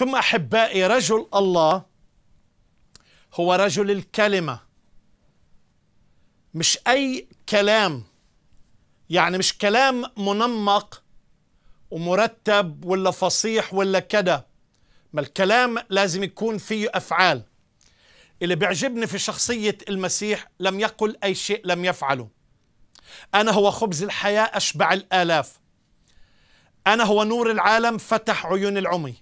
ثم احبائي رجل الله هو رجل الكلمه مش اي كلام يعني مش كلام منمق ومرتب ولا فصيح ولا كده ما الكلام لازم يكون فيه افعال اللي بيعجبني في شخصيه المسيح لم يقل اي شيء لم يفعله انا هو خبز الحياه اشبع الالاف انا هو نور العالم فتح عيون العمي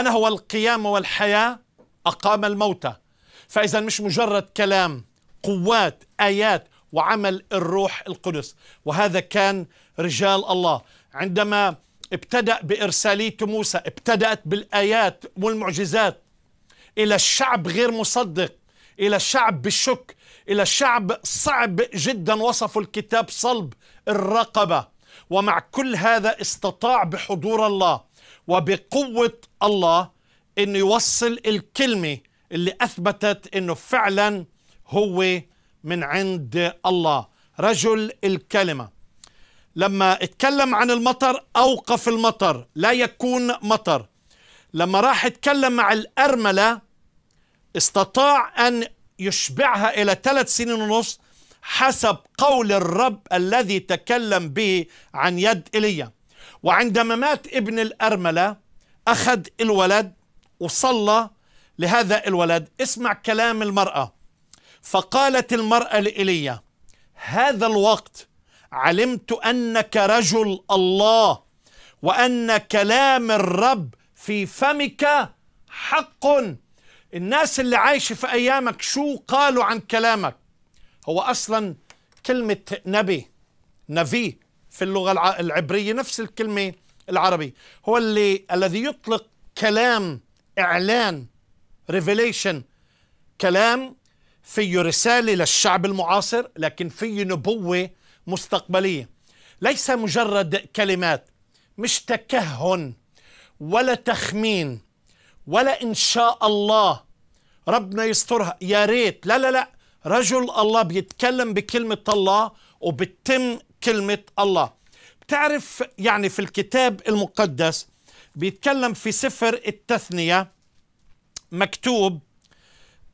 أنا هو القيامة والحياة أقام الموتى فإذا مش مجرد كلام قوات آيات وعمل الروح القدس وهذا كان رجال الله عندما ابتدأ بإرسالية موسى ابتدأت بالآيات والمعجزات إلى الشعب غير مصدق إلى الشعب بالشك إلى الشعب صعب جدا وصفوا الكتاب صلب الرقبة ومع كل هذا استطاع بحضور الله وبقوة الله أن يوصل الكلمة اللي أثبتت أنه فعلا هو من عند الله رجل الكلمة لما اتكلم عن المطر أوقف المطر لا يكون مطر لما راح اتكلم مع الأرملة استطاع أن يشبعها إلى ثلاث سنين ونص حسب قول الرب الذي تكلم به عن يد ايليا وعندما مات ابن الارمله اخذ الولد وصلى لهذا الولد اسمع كلام المراه فقالت المراه لايليا هذا الوقت علمت انك رجل الله وان كلام الرب في فمك حق الناس اللي عايشه في ايامك شو قالوا عن كلامك هو أصلا كلمة نبي نفي في اللغة العبرية نفس الكلمة العربية هو اللي الذي يطلق كلام إعلان ريفيليشن كلام فيه رسالة للشعب المعاصر لكن فيه نبوة مستقبلية ليس مجرد كلمات مش تكهن ولا تخمين ولا إن شاء الله ربنا يسترها يا ريت لا لا لا رجل الله بيتكلم بكلمة الله وبتم كلمة الله بتعرف يعني في الكتاب المقدس بيتكلم في سفر التثنية مكتوب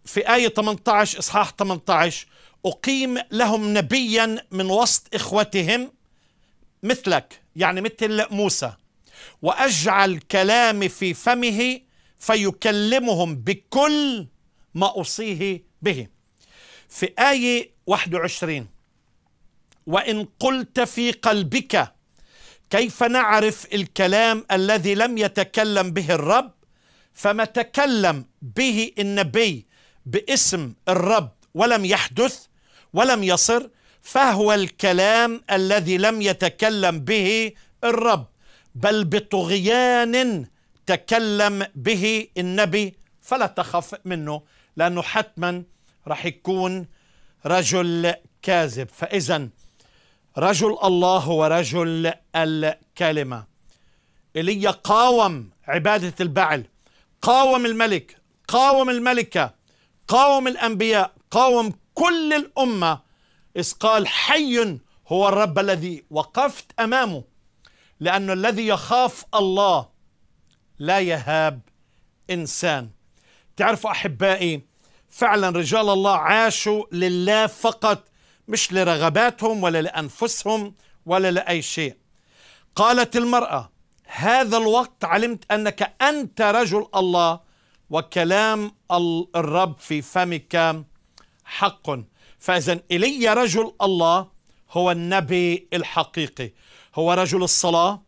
في آية 18 إصحاح 18 أقيم لهم نبيا من وسط إخوتهم مثلك يعني مثل موسى وأجعل كلامي في فمه فيكلمهم بكل ما أوصيه به في آية 21 وإن قلت في قلبك كيف نعرف الكلام الذي لم يتكلم به الرب فما تكلم به النبي باسم الرب ولم يحدث ولم يصر فهو الكلام الذي لم يتكلم به الرب بل بطغيان تكلم به النبي فلا تخف منه لانه حتما راح يكون رجل كاذب فإذا رجل الله هو رجل الكلمة إيليا قاوم عبادة البعل قاوم الملك قاوم الملكة قاوم الأنبياء قاوم كل الأمة إذ قال حي هو الرب الذي وقفت أمامه لأن الذي يخاف الله لا يهاب إنسان تعرفوا أحبائي فعلا رجال الله عاشوا لله فقط مش لرغباتهم ولا لانفسهم ولا لاي شيء قالت المراه هذا الوقت علمت انك انت رجل الله وكلام الرب في فمك حق فاذا الي رجل الله هو النبي الحقيقي هو رجل الصلاه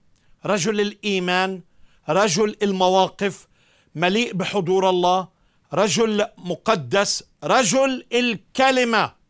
رجل الايمان رجل المواقف مليء بحضور الله رجل مقدس رجل الكلمه